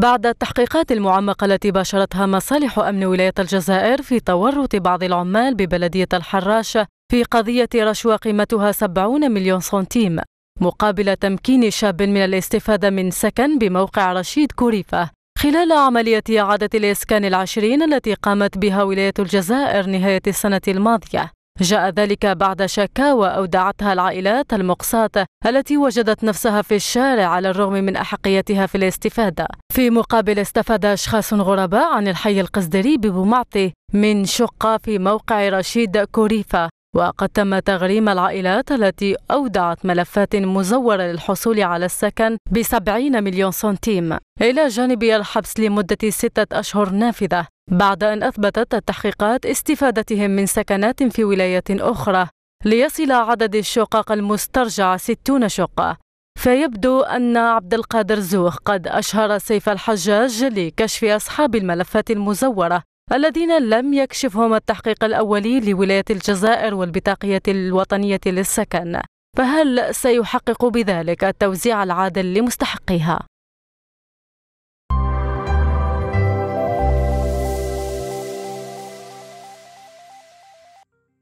بعد التحقيقات المعمقة التي باشرتها مصالح أمن ولاية الجزائر في تورط بعض العمال ببلدية الحراش في قضية رشوة قيمتها 70 مليون سنتيم مقابل تمكين شاب من الاستفادة من سكن بموقع رشيد كوريفة خلال عملية إعادة الإسكان العشرين التي قامت بها ولاية الجزائر نهاية السنة الماضية جاء ذلك بعد شكاوى أودعتها العائلات المقصاة التي وجدت نفسها في الشارع على الرغم من أحقيتها في الاستفادة في مقابل استفاد أشخاص غرباء عن الحي القزدري ببومعطي من شقة في موقع رشيد كوريفة وقد تم تغريم العائلات التي أودعت ملفات مزورة للحصول على السكن بسبعين مليون سنتيم إلى جانب الحبس لمدة ستة أشهر نافذة بعد أن أثبتت التحقيقات استفادتهم من سكنات في ولاية أخرى ليصل عدد الشقق المسترجع 60 شقة فيبدو أن عبد القادر زوخ قد أشهر سيف الحجاج لكشف أصحاب الملفات المزورة الذين لم يكشفهم التحقيق الأولي لولاية الجزائر والبطاقية الوطنية للسكن فهل سيحقق بذلك التوزيع العادل لمستحقيها؟